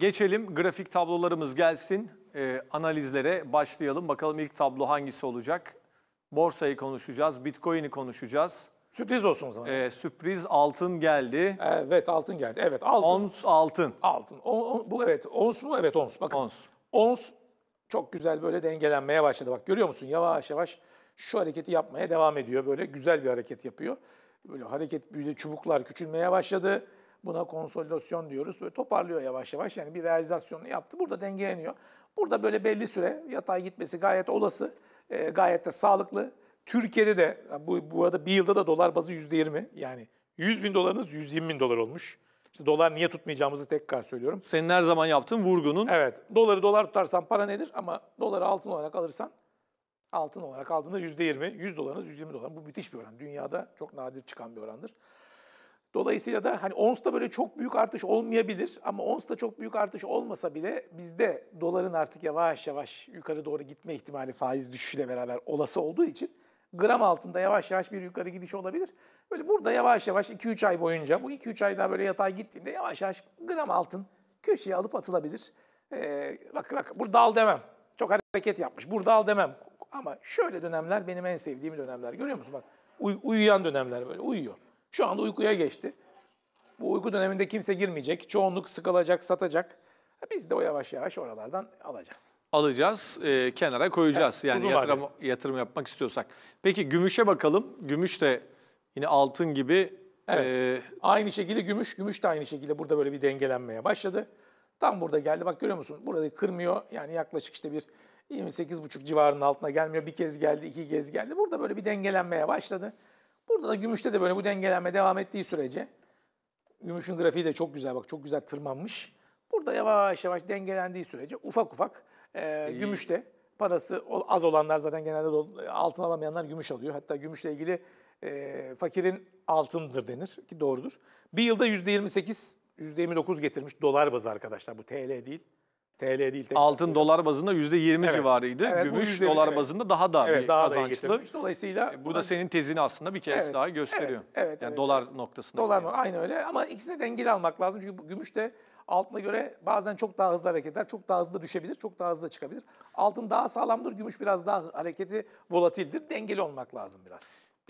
Geçelim grafik tablolarımız gelsin. E, analizlere başlayalım. Bakalım ilk tablo hangisi olacak? Borsayı konuşacağız, Bitcoin'i konuşacağız. Sürpriz olsun o zaman. E, sürpriz altın geldi. Evet altın geldi. Evet altın. Ons altın. Altın. O, o, bu evet ons mu? Evet ons. Bakın. Ons. Ons çok güzel böyle dengelenmeye başladı. Bak görüyor musun? Yavaş yavaş şu hareketi yapmaya devam ediyor. Böyle güzel bir hareket yapıyor. Böyle hareket böyle çubuklar küçülmeye başladı. Buna konsolidasyon diyoruz. Böyle toparlıyor yavaş yavaş. Yani bir realizasyonu yaptı. Burada dengeleniyor. Burada böyle belli süre yatay gitmesi gayet olası. E, gayet de sağlıklı. Türkiye'de de bu, bu arada bir yılda da dolar bazı %20. Yani 100 bin dolarınız 120 bin dolar olmuş. İşte dolar niye tutmayacağımızı tekrar söylüyorum. Senin her zaman yaptığın vurgunun. Evet. Doları dolar tutarsan para nedir? Ama doları altın olarak alırsan altın olarak aldığında %20, 100 dolarınız 120 dolar. Bu müthiş bir oran. Dünyada çok nadir çıkan bir orandır. Dolayısıyla da hani ONS'ta böyle çok büyük artış olmayabilir ama ONS'ta çok büyük artış olmasa bile bizde doların artık yavaş yavaş yukarı doğru gitme ihtimali faiz düşüşüyle beraber olası olduğu için gram altında yavaş yavaş bir yukarı gidiş olabilir. Böyle burada yavaş yavaş 2-3 ay boyunca bu 2-3 ay daha böyle yatay gittiğinde yavaş yavaş gram altın köşeye alıp atılabilir. Ee, bak bak burada al demem. Çok hareket yapmış. Burada al demem. Ama şöyle dönemler benim en sevdiğim dönemler. Görüyor musun bak uy- uyuyan dönemler böyle uyuyor. Şu anda uykuya geçti. Bu uyku döneminde kimse girmeyecek. Çoğunluk sıkılacak, satacak. Biz de o yavaş yavaş oralardan alacağız. Alacağız, e, kenara koyacağız. Evet, yani yatırım, yatırım yapmak istiyorsak. Peki gümüşe bakalım. Gümüş de yine altın gibi. Evet. E, aynı şekilde gümüş. Gümüş de aynı şekilde burada böyle bir dengelenmeye başladı. Tam burada geldi. Bak görüyor musun? Burada kırmıyor. Yani yaklaşık işte bir 28,5 civarının altına gelmiyor. Bir kez geldi, iki kez geldi. Burada böyle bir dengelenmeye başladı. Burada da gümüşte de böyle bu dengelenme devam ettiği sürece gümüşün grafiği de çok güzel bak çok güzel tırmanmış. Burada yavaş yavaş dengelendiği sürece ufak ufak e, gümüşte parası az olanlar zaten genelde altın alamayanlar gümüş alıyor. Hatta gümüşle ilgili e, fakirin altındır denir ki doğrudur. Bir yılda %28, %29 getirmiş dolar bazı arkadaşlar bu TL değil. TL değil. Tek Altın tek dolar bazında %20 evet. civarıydı. Evet, Gümüş %20, dolar bazında daha da evet, bir daha kazançlı. Dolayısıyla e, bu da senin tezini aslında bir kez evet, daha gösteriyor. Evet, evet, yani evet. dolar noktasında. Dolar mı? Aynı öyle ama ikisini dengeli almak lazım. Çünkü bu gümüş de altına göre bazen çok daha hızlı hareket eder, çok daha hızlı düşebilir, çok daha hızlı çıkabilir. Altın daha sağlamdır, gümüş biraz daha hareketi volatildir. Dengeli olmak lazım biraz.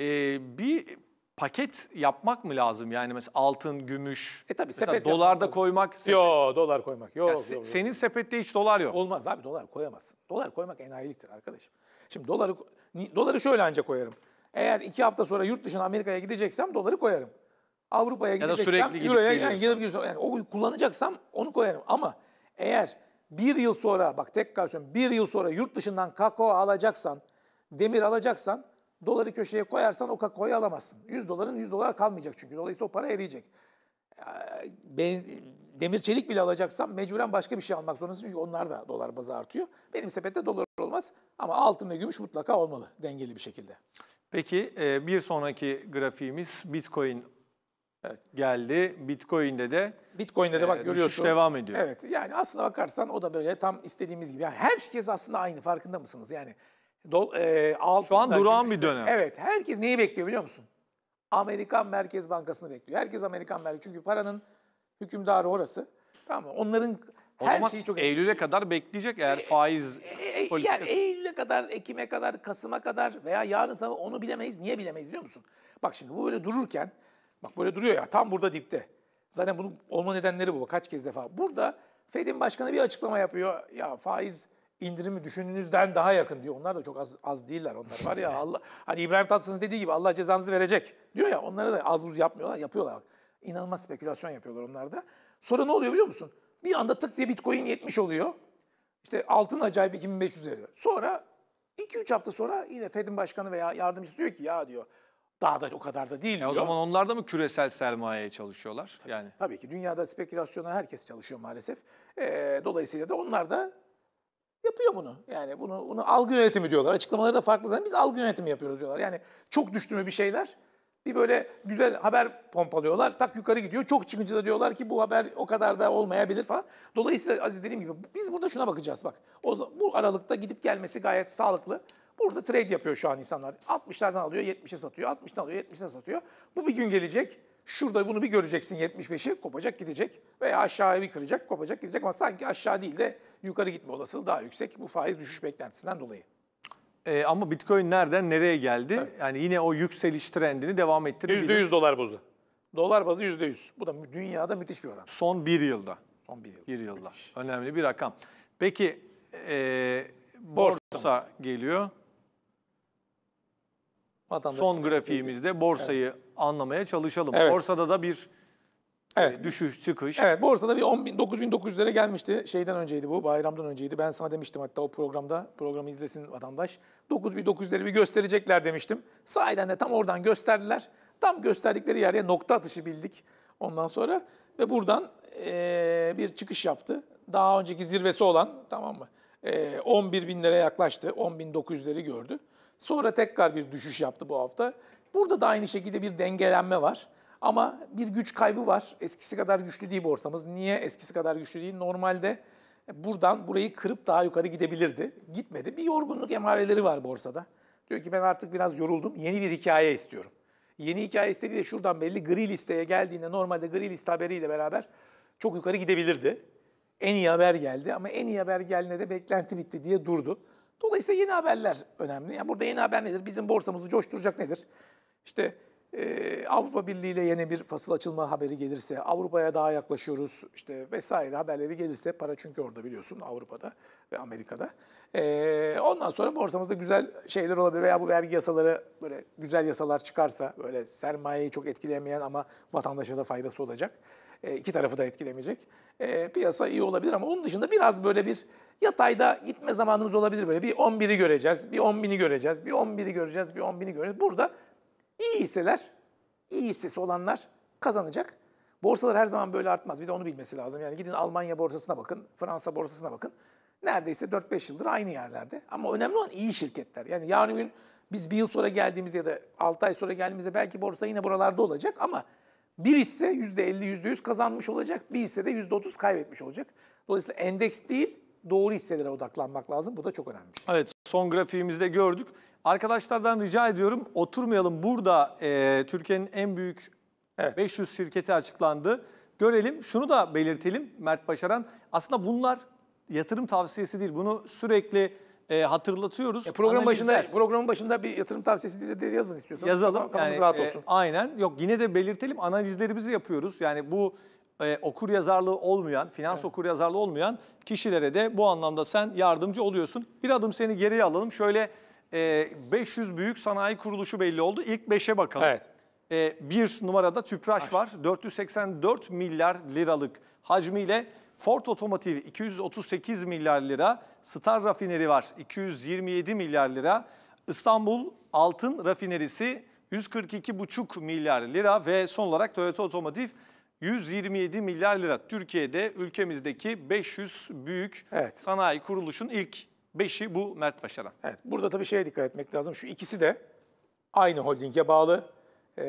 Ee, bir paket yapmak mı lazım? Yani mesela altın, gümüş, e tabii, mesela sepet dolarda koymak. Sepet. Yo dolar koymak. Yo, se- yo, yo. Senin sepette hiç dolar yok. Olmaz abi dolar koyamazsın. Dolar koymak enayiliktir arkadaşım. Şimdi doları doları şöyle ancak koyarım. Eğer iki hafta sonra yurt dışına Amerika'ya gideceksem doları koyarım. Avrupa'ya gideceksem ya Euro'ya yani, gidip gidiyorsam, yani o kullanacaksam onu koyarım. Ama eğer bir yıl sonra bak tekrar söylüyorum bir yıl sonra yurt dışından kakao alacaksan, demir alacaksan doları köşeye koyarsan o kakaoyu alamazsın. 100 doların 100 dolar kalmayacak çünkü. Dolayısıyla o para eriyecek. Ben, demir çelik bile alacaksam mecburen başka bir şey almak zorundasın. Çünkü onlar da dolar bazı artıyor. Benim sepette dolar olmaz ama altın ve gümüş mutlaka olmalı dengeli bir şekilde. Peki e, bir sonraki grafiğimiz Bitcoin Evet. Geldi. Bitcoin'de de Bitcoin'de de e, bak e, görüyorsun. devam ediyor. Evet. Yani aslına bakarsan o da böyle tam istediğimiz gibi. Yani herkes şey aslında aynı farkında mısınız? Yani Dol, e, altın Şu an durağan bir dönem. Evet. Herkes neyi bekliyor biliyor musun? Amerikan Merkez Bankası'nı bekliyor. Herkes Amerikan Merkez. Çünkü paranın hükümdarı orası. Tamam mı? Onların o her şeyi çok... Eylül'e kadar bekleyecek eğer e, e faiz e, e, politikası. Yani Eylül'e kadar, Ekim'e kadar, Kasım'a kadar veya yarın sabah onu bilemeyiz. Niye bilemeyiz biliyor musun? Bak şimdi bu böyle dururken, bak böyle duruyor ya tam burada dipte. Zaten bunun olma nedenleri bu. Kaç kez defa. Burada Fed'in başkanı bir açıklama yapıyor. Ya faiz indirimi düşündüğünüzden daha yakın diyor. Onlar da çok az, az değiller onlar var ya Allah hani İbrahim Tatlıses dediği gibi Allah cezanızı verecek diyor ya onlara da az buz yapmıyorlar yapıyorlar bak. İnanılmaz spekülasyon yapıyorlar onlar da. Sonra ne oluyor biliyor musun? Bir anda tık diye Bitcoin 70 oluyor. İşte altın acayip 2500 ediyor. Sonra 2-3 hafta sonra yine Fed'in başkanı veya yardımcısı diyor ki ya diyor daha da o kadar da değil. Ya e, o zaman onlar da mı küresel sermayeye çalışıyorlar? Tabii, yani. Tabii ki dünyada spekülasyona herkes çalışıyor maalesef. Ee, dolayısıyla da onlar da yapıyor bunu. Yani bunu, bunu algı yönetimi diyorlar. Açıklamaları da farklı zaten. Biz algı yönetimi yapıyoruz diyorlar. Yani çok düştü mü bir şeyler bir böyle güzel haber pompalıyorlar. Tak yukarı gidiyor. Çok çıkınca da diyorlar ki bu haber o kadar da olmayabilir falan. Dolayısıyla Aziz dediğim gibi biz burada şuna bakacağız bak. O, bu aralıkta gidip gelmesi gayet sağlıklı. Burada trade yapıyor şu an insanlar. 60'lardan alıyor, 70'e satıyor. 60'dan alıyor, 70'e satıyor. Bu bir gün gelecek. Şurada bunu bir göreceksin 75'i kopacak gidecek veya aşağıya bir kıracak kopacak gidecek ama sanki aşağı değil de yukarı gitme olasılığı daha yüksek bu faiz düşüş beklentisinden dolayı. E, ama Bitcoin nereden nereye geldi? Tabii. Yani yine o yükseliş trendini devam ettirebilir. %100 dolar bozu. Dolar bazı %100. Bu da dünyada müthiş bir oran. Son bir yılda. Son bir yılda. Bir yılda. Müthiş. Önemli bir rakam. Peki e, borsa geliyor. Vatandaşın son grafiğimizde borsayı evet. anlamaya çalışalım. Evet. Borsada da bir e, Evet. Düşüş, çıkış. Evet, borsada bir 9900'lere gelmişti. Şeyden önceydi bu, bayramdan önceydi. Ben sana demiştim hatta o programda, programı izlesin vatandaş. 9900'leri bir gösterecekler demiştim. Sahiden de tam oradan gösterdiler. Tam gösterdikleri yerde nokta atışı bildik ondan sonra. Ve buradan ee, bir çıkış yaptı. Daha önceki zirvesi olan, tamam mı? E, 11 binlere yaklaştı, 10.900'leri gördü. Sonra tekrar bir düşüş yaptı bu hafta. Burada da aynı şekilde bir dengelenme var. Ama bir güç kaybı var. Eskisi kadar güçlü değil borsamız. Niye eskisi kadar güçlü değil? Normalde buradan burayı kırıp daha yukarı gidebilirdi. Gitmedi. Bir yorgunluk emareleri var borsada. Diyor ki ben artık biraz yoruldum. Yeni bir hikaye istiyorum. Yeni hikaye istediği de şuradan belli gri listeye geldiğinde normalde gri list haberiyle beraber çok yukarı gidebilirdi. En iyi haber geldi ama en iyi haber geldiğinde de beklenti bitti diye durdu. Dolayısıyla yeni haberler önemli. Yani burada yeni haber nedir? Bizim borsamızı coşturacak nedir? İşte e, Avrupa Birliği ile yeni bir fasıl açılma haberi gelirse, Avrupa'ya daha yaklaşıyoruz işte vesaire haberleri gelirse, para çünkü orada biliyorsun Avrupa'da ve Amerika'da. E, ondan sonra borsamızda güzel şeyler olabilir veya bu vergi yasaları böyle güzel yasalar çıkarsa, böyle sermayeyi çok etkilemeyen ama vatandaşa da faydası olacak. E, iki tarafı da etkilemeyecek. E, piyasa iyi olabilir ama onun dışında biraz böyle bir yatayda gitme zamanımız olabilir böyle. Bir 11'i göreceğiz, bir 10.000'i göreceğiz, bir 11'i göreceğiz, bir 10.000'i göreceğiz. Burada iyi hisseler, iyi hissesi olanlar kazanacak. Borsalar her zaman böyle artmaz. Bir de onu bilmesi lazım. Yani gidin Almanya borsasına bakın, Fransa borsasına bakın. Neredeyse 4-5 yıldır aynı yerlerde. Ama önemli olan iyi şirketler. Yani yarın gün biz bir yıl sonra geldiğimizde ya da 6 ay sonra geldiğimizde belki borsa yine buralarda olacak ama bir hisse %50, %100 kazanmış olacak, bir hisse de %30 kaybetmiş olacak. Dolayısıyla endeks değil, doğru hisselere odaklanmak lazım. Bu da çok önemli. Şey. Evet, son grafiğimizde gördük. Arkadaşlardan rica ediyorum oturmayalım. Burada e, Türkiye'nin en büyük evet. 500 şirketi açıklandı. Görelim, şunu da belirtelim Mert Başaran. Aslında bunlar yatırım tavsiyesi değil. Bunu sürekli e, hatırlatıyoruz. E, programın başında programın başında bir yatırım tavsiyesi diye de yazın istiyorsanız. Yazalım. Kafamız yani, rahat e, olsun. E, aynen. Yok yine de belirtelim analizlerimizi yapıyoruz. Yani bu e, okur yazarlığı olmayan, finans evet. okur yazarlığı olmayan kişilere de bu anlamda sen yardımcı oluyorsun. Bir adım seni geriye alalım. Şöyle e, 500 büyük sanayi kuruluşu belli oldu. İlk 5'e bakalım. Evet. E, bir numarada Tüpraş Aş. var. 484 milyar liralık hacmiyle Ford Otomotiv 238 milyar lira, Star Rafineri var 227 milyar lira, İstanbul Altın Rafinerisi 142,5 milyar lira ve son olarak Toyota Otomotiv 127 milyar lira. Türkiye'de ülkemizdeki 500 büyük evet. sanayi kuruluşun ilk 5'i bu Mert Başaran. Evet, burada tabii şeye dikkat etmek lazım. Şu ikisi de aynı holdinge bağlı e,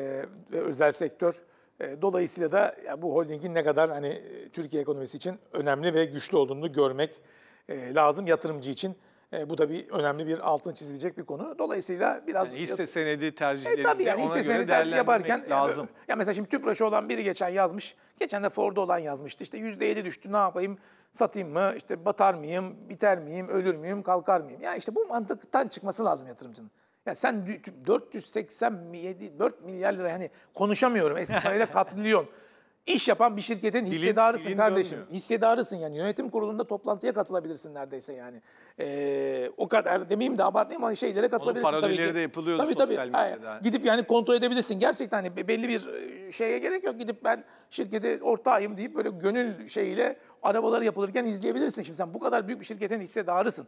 ve özel sektör. E, dolayısıyla da bu holdingin ne kadar hani Türkiye ekonomisi için önemli ve güçlü olduğunu görmek e, lazım yatırımcı için. E, bu da bir önemli bir altın çizilecek bir konu. Dolayısıyla biraz... Yani hisse senedi tercihleri e, tabii yani hisse senedi tercih yaparken lazım. Ya, ya mesela şimdi tüpraşı olan biri geçen yazmış. Geçen de Ford'u olan yazmıştı. İşte %7 düştü ne yapayım? Satayım mı? İşte batar mıyım? Biter miyim? Ölür müyüm? Kalkar mıyım? Ya yani işte bu mantıktan çıkması lazım yatırımcının. Ya sen 487 4 milyar lira hani konuşamıyorum eski parayla katrilyon. İş yapan bir şirketin hissedarısın dilin, dilin kardeşim. Dönmüyor. Hissedarısın yani. Yönetim kurulunda toplantıya katılabilirsin neredeyse yani. Ee, o kadar demeyeyim de abartmayayım ama şeylere katılabilirsin Onun tabii ki. de yapılıyordu tabii, sosyal tabii. medyada. Gidip yani kontrol edebilirsin. Gerçekten hani belli bir e, şeye gerek yok. Gidip ben şirkete ortağıyım deyip böyle gönül şeyiyle arabaları yapılırken izleyebilirsin. Şimdi sen bu kadar büyük bir şirketin hissedarısın.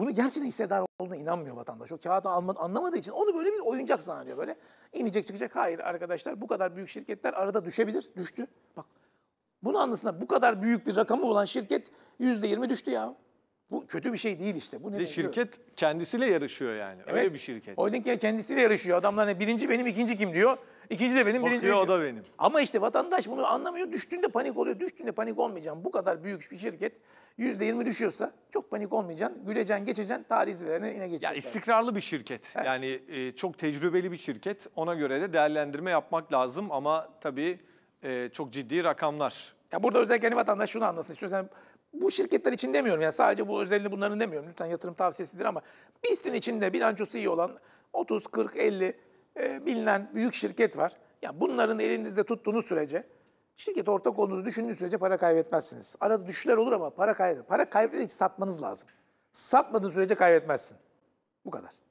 Bunu gerçekten hissedar olduğuna inanmıyor vatandaş. O kağıdı alma, anlamadığı için onu böyle bir oyuncak zannediyor böyle. İnecek çıkacak. Hayır arkadaşlar bu kadar büyük şirketler arada düşebilir. Düştü. Bak bunu anlasınlar. Bu kadar büyük bir rakamı olan şirket %20 düştü ya. Bu kötü bir şey değil işte. Bu ne? De şirket kendisiyle yarışıyor yani. Evet. Öyle bir şirket. Holding kendisiyle yarışıyor. Adamlar ne hani birinci benim ikinci kim diyor. İkinci de benim, Bakıyor, birinci o da benim. Ama işte vatandaş bunu anlamıyor. Düştüğünde panik oluyor. Düştüğünde panik olmayacağım. Bu kadar büyük bir şirket %20 düşüyorsa çok panik olmayacaksın. Güleceksin, geçeceksin. Tarih izlerine yine geçeceksin. Ya istikrarlı bir şirket. Evet. Yani e, çok tecrübeli bir şirket. Ona göre de değerlendirme yapmak lazım ama tabii e, çok ciddi rakamlar. Ya burada özellikle hani vatandaş şunu anlasın istiyorsan yani bu şirketler için demiyorum yani sadece bu özelliğini bunların demiyorum. Lütfen yatırım tavsiyesidir ama BIST'in içinde bilançosu iyi olan 30, 40, 50 e, bilinen büyük şirket var. Yani bunların elinizde tuttuğunuz sürece, şirket ortak olduğunuzu düşündüğünüz sürece para kaybetmezsiniz. Arada düşüşler olur ama para kaybeder. Para kaybetmek satmanız lazım. Satmadığın sürece kaybetmezsin. Bu kadar.